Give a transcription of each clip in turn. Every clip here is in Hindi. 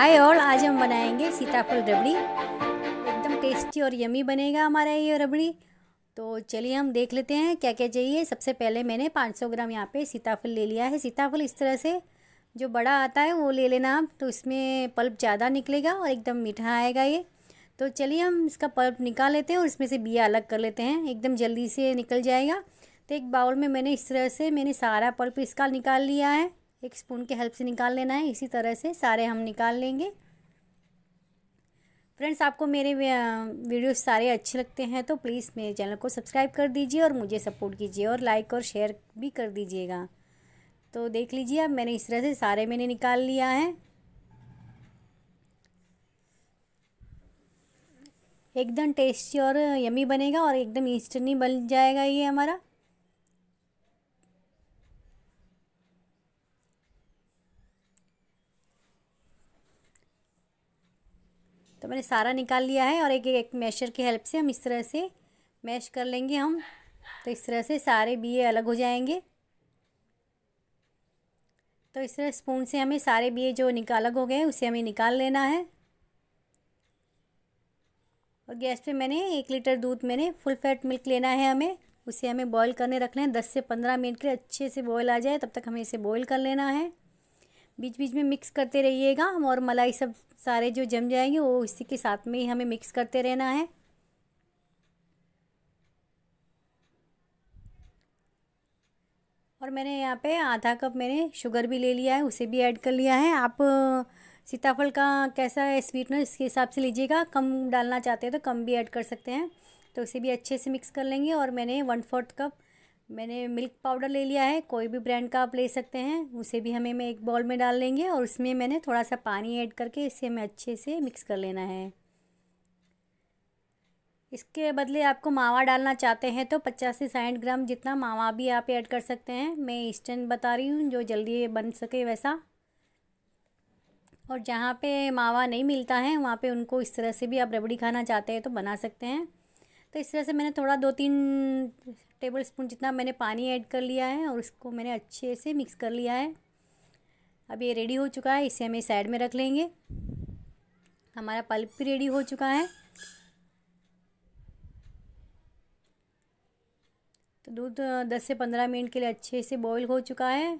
हाय और आज हम बनाएंगे सीताफल रबड़ी एकदम टेस्टी और यमी बनेगा हमारा ये रबड़ी तो चलिए हम देख लेते हैं क्या क्या चाहिए सबसे पहले मैंने 500 ग्राम यहाँ पे सीताफल ले लिया है सीताफल इस तरह से जो बड़ा आता है वो ले लेना आप तो इसमें पल्प ज़्यादा निकलेगा और एकदम मीठा आएगा ये तो चलिए हम इसका पल्प निकाल लेते हैं और इसमें से बिया अलग कर लेते हैं एकदम जल्दी से निकल जाएगा तो एक बाउल में मैंने इस तरह से मैंने सारा पल्प इसका निकाल लिया है एक स्पून के हेल्प से निकाल लेना है इसी तरह से सारे हम निकाल लेंगे फ्रेंड्स आपको मेरे वीडियो सारे अच्छे लगते हैं तो प्लीज़ मेरे चैनल को सब्सक्राइब कर दीजिए और मुझे सपोर्ट कीजिए और लाइक और शेयर भी कर दीजिएगा तो देख लीजिए अब मैंने इस तरह से सारे मैंने निकाल लिया है एकदम टेस्टी और यमी बनेगा और एकदम इंस्टेंटली बन जाएगा ये हमारा तो मैंने सारा निकाल लिया है और एक एक मैशर की हेल्प से हम इस तरह से मैश कर लेंगे हम तो इस तरह से सारे बीए अलग हो जाएंगे तो इस तरह स्पून से हमें सारे बीए जो अलग हो गए उसे हमें निकाल लेना है और गैस पे मैंने एक लीटर दूध मैंने फुल फैट मिल्क लेना है हमें उसे हमें बॉईल करने रखना है दस से पंद्रह मिनट के अच्छे से बॉईल आ जाए तब तक हमें इसे बॉईल कर लेना है बीच बीच में मिक्स करते रहिएगा हम और मलाई सब सारे जो जम जाएंगे वो इसी के साथ में ही हमें मिक्स करते रहना है और मैंने यहाँ पे आधा कप मैंने शुगर भी ले लिया है उसे भी ऐड कर लिया है आप सीताफल का कैसा है स्वीटनेस इसके हिसाब से लीजिएगा कम डालना चाहते हैं तो कम भी ऐड कर सकते हैं तो उसे भी अच्छे से मिक्स कर लेंगे और मैंने वन फोर्थ कप मैंने मिल्क पाउडर ले लिया है कोई भी ब्रांड का आप ले सकते हैं उसे भी हमें मैं एक बॉल में डाल लेंगे और उसमें मैंने थोड़ा सा पानी ऐड करके इसे हमें अच्छे से मिक्स कर लेना है इसके बदले आपको मावा डालना चाहते हैं तो पचास से साठ ग्राम जितना मावा भी आप ऐड कर सकते हैं मैं इंस्टेंट बता रही हूँ जो जल्दी बन सके वैसा और जहाँ पे मावा नहीं मिलता है वहाँ पे उनको इस तरह से भी आप रबड़ी खाना चाहते हैं तो बना सकते हैं तो इस तरह से मैंने थोड़ा दो तीन टेबल स्पून जितना मैंने पानी ऐड कर लिया है और इसको मैंने अच्छे से मिक्स कर लिया है अब ये रेडी हो चुका है इसे हमें साइड में रख लेंगे हमारा पल्प भी रेडी हो चुका है तो दूध दस से पंद्रह मिनट के लिए अच्छे से बॉईल हो चुका है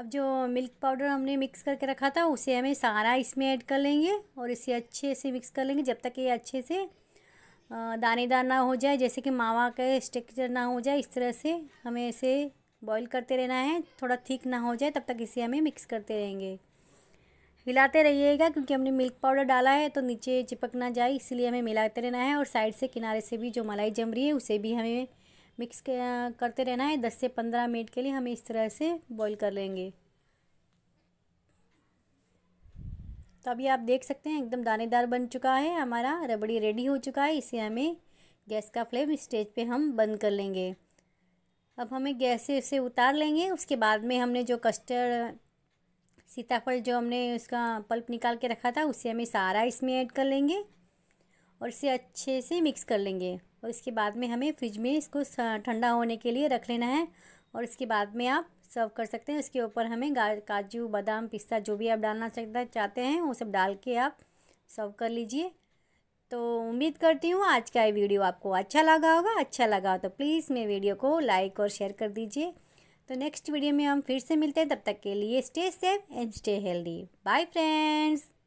अब जो मिल्क पाउडर हमने मिक्स करके रखा था उसे हमें सारा इसमें ऐड कर लेंगे और इसे अच्छे से मिक्स कर लेंगे जब तक ये अच्छे से दानेदार ना हो जाए जैसे कि मावा का स्ट्रक्चर ना हो जाए इस तरह से हमें इसे बॉईल करते रहना है थोड़ा थिक ना हो जाए तब तक इसे हमें मिक्स करते रहेंगे हिलाते रहिएगा क्योंकि हमने मिल्क पाउडर डाला है तो नीचे चिपक ना जाए इसलिए हमें मिलाते रहना है और साइड से किनारे से भी जो मलाई जम रही है उसे भी हमें मिक्स करते रहना है दस से पंद्रह मिनट के लिए हम इस तरह से बॉईल कर लेंगे तो अभी आप देख सकते हैं एकदम दानेदार बन चुका है हमारा रबड़ी रेडी हो चुका है इसे हमें गैस का फ्लेम स्टेज पे हम बंद कर लेंगे अब हमें गैस से इसे उतार लेंगे उसके बाद में हमने जो कस्टर्ड सीताफल जो हमने उसका पल्प निकाल के रखा था उसे हमें सारा इसमें ऐड कर लेंगे और इसे अच्छे से मिक्स कर लेंगे और इसके बाद में हमें फ्रिज में इसको ठंडा होने के लिए रख लेना है और इसके बाद में आप सर्व कर सकते हैं इसके ऊपर हमें काजू बादाम पिस्ता जो भी आप डालना चाहते चाहते हैं वो सब डाल के आप सर्व कर लीजिए तो उम्मीद करती हूँ आज का ये वीडियो आपको अच्छा लगा होगा अच्छा लगा तो प्लीज़ मेरे वीडियो को लाइक और शेयर कर दीजिए तो नेक्स्ट वीडियो में हम फिर से मिलते हैं तब तक के लिए stay safe and stay healthy bye friends